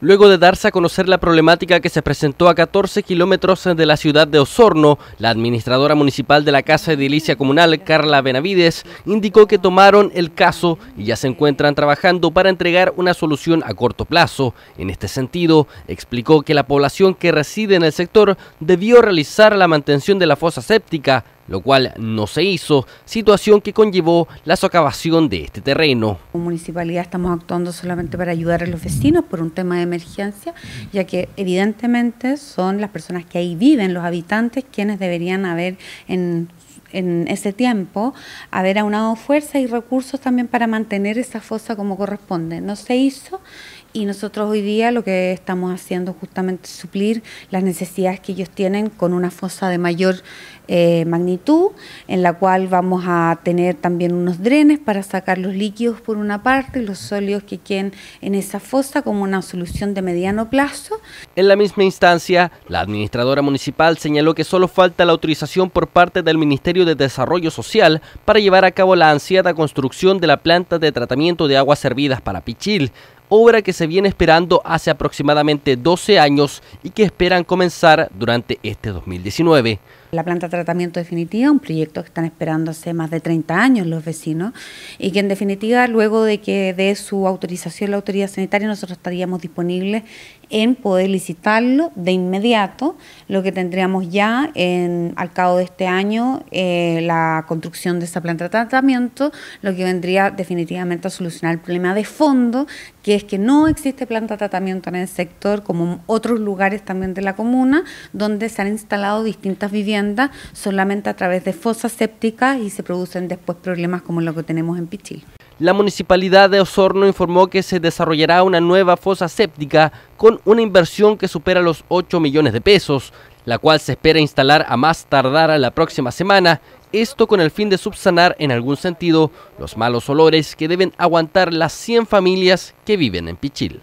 Luego de darse a conocer la problemática que se presentó a 14 kilómetros de la ciudad de Osorno, la administradora municipal de la Casa Edilicia Comunal, Carla Benavides, indicó que tomaron el caso y ya se encuentran trabajando para entregar una solución a corto plazo. En este sentido, explicó que la población que reside en el sector debió realizar la mantención de la fosa séptica, lo cual no se hizo, situación que conllevó la socavación de este terreno. Como municipalidad estamos actuando solamente para ayudar a los vecinos por un tema de emergencia, ya que evidentemente son las personas que ahí viven, los habitantes, quienes deberían haber en en ese tiempo haber aunado fuerzas y recursos también para mantener esa fosa como corresponde. No se hizo y nosotros hoy día lo que estamos haciendo es justamente suplir las necesidades que ellos tienen con una fosa de mayor eh, magnitud, en la cual vamos a tener también unos drenes para sacar los líquidos por una parte y los sólidos que queden en esa fosa como una solución de mediano plazo. En la misma instancia, la administradora municipal señaló que solo falta la autorización por parte del Ministerio de Desarrollo Social para llevar a cabo la ansiada construcción de la planta de tratamiento de aguas servidas para Pichil, obra que se viene esperando hace aproximadamente 12 años y que esperan comenzar durante este 2019. La planta de tratamiento definitiva, un proyecto que están esperando hace más de 30 años los vecinos y que en definitiva luego de que dé su autorización la autoridad sanitaria nosotros estaríamos disponibles en poder licitarlo de inmediato, lo que tendríamos ya al cabo de este año eh, la construcción de esa planta de tratamiento, lo que vendría definitivamente a solucionar el problema de fondo que es que no existe planta de tratamiento en el sector, como en otros lugares también de la comuna, donde se han instalado distintas viviendas solamente a través de fosas sépticas y se producen después problemas como lo que tenemos en Pichil. La municipalidad de Osorno informó que se desarrollará una nueva fosa séptica con una inversión que supera los 8 millones de pesos, la cual se espera instalar a más tardar a la próxima semana, esto con el fin de subsanar en algún sentido los malos olores que deben aguantar las 100 familias que viven en Pichil.